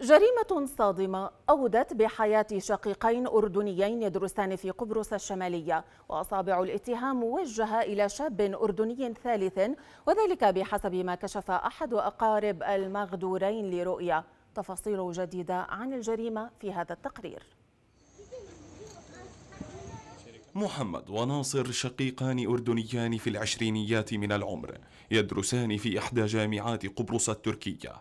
جريمة صادمة أودت بحياة شقيقين أردنيين يدرسان في قبرص الشمالية وأصابع الاتهام موجهة إلى شاب أردني ثالث وذلك بحسب ما كشف أحد أقارب المغدورين لرؤية تفاصيل جديدة عن الجريمة في هذا التقرير محمد وناصر شقيقان أردنيان في العشرينيات من العمر يدرسان في إحدى جامعات قبرص التركية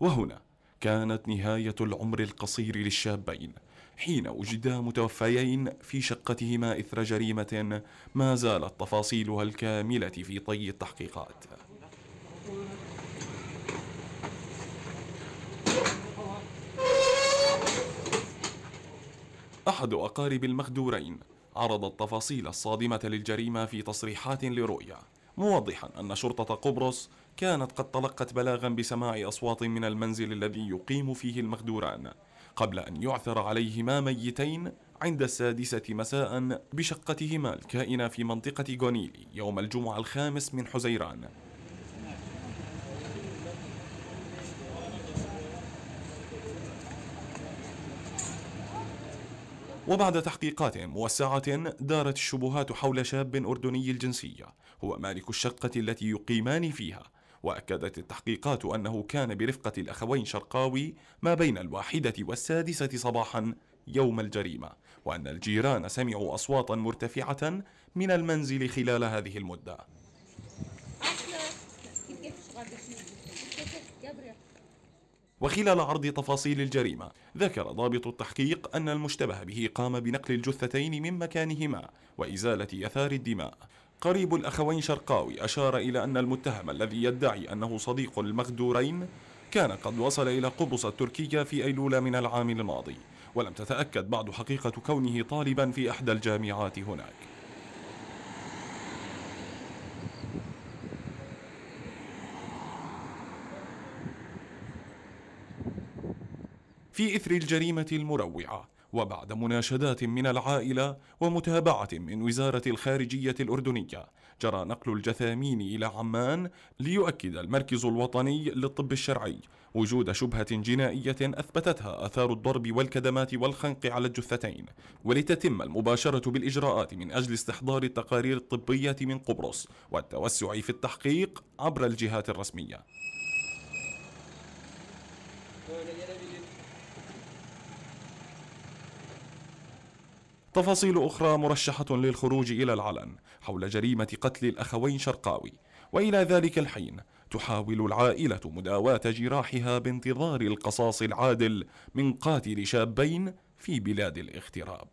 وهنا كانت نهاية العمر القصير للشابين حين وجدا متوفيين في شقتهما إثر جريمة ما زالت تفاصيلها الكاملة في طي التحقيقات أحد أقارب المخدورين عرض التفاصيل الصادمة للجريمة في تصريحات لرؤيا موضحا أن شرطة قبرص كانت قد تلقت بلاغا بسماع أصوات من المنزل الذي يقيم فيه المخدوران قبل أن يعثر عليهما ميتين عند السادسة مساء بشقتهما الكائنة في منطقة غونيلي يوم الجمعة الخامس من حزيران وبعد تحقيقات موسعة دارت الشبهات حول شاب أردني الجنسية هو مالك الشقة التي يقيمان فيها وأكدت التحقيقات أنه كان برفقة الأخوين شرقاوي ما بين الواحدة والسادسة صباحا يوم الجريمة وأن الجيران سمعوا أصواتا مرتفعة من المنزل خلال هذه المدة وخلال عرض تفاصيل الجريمة ذكر ضابط التحقيق أن المشتبه به قام بنقل الجثتين من مكانهما وإزالة أثار الدماء قريب الأخوين شرقاوي أشار إلى أن المتهم الذي يدعي أنه صديق المغدورين كان قد وصل إلى قبص التركية في أيلول من العام الماضي ولم تتأكد بعد حقيقة كونه طالبا في أحدى الجامعات هناك في إثر الجريمة المروعة وبعد مناشدات من العائلة ومتابعة من وزارة الخارجية الأردنية جرى نقل الجثامين إلى عمان ليؤكد المركز الوطني للطب الشرعي وجود شبهة جنائية أثبتتها آثار الضرب والكدمات والخنق على الجثتين ولتتم المباشرة بالإجراءات من أجل استحضار التقارير الطبية من قبرص والتوسع في التحقيق عبر الجهات الرسمية تفاصيل أخرى مرشحة للخروج إلى العلن حول جريمة قتل الأخوين شرقاوي وإلى ذلك الحين تحاول العائلة مداواة جراحها بانتظار القصاص العادل من قاتل شابين في بلاد الاغتراب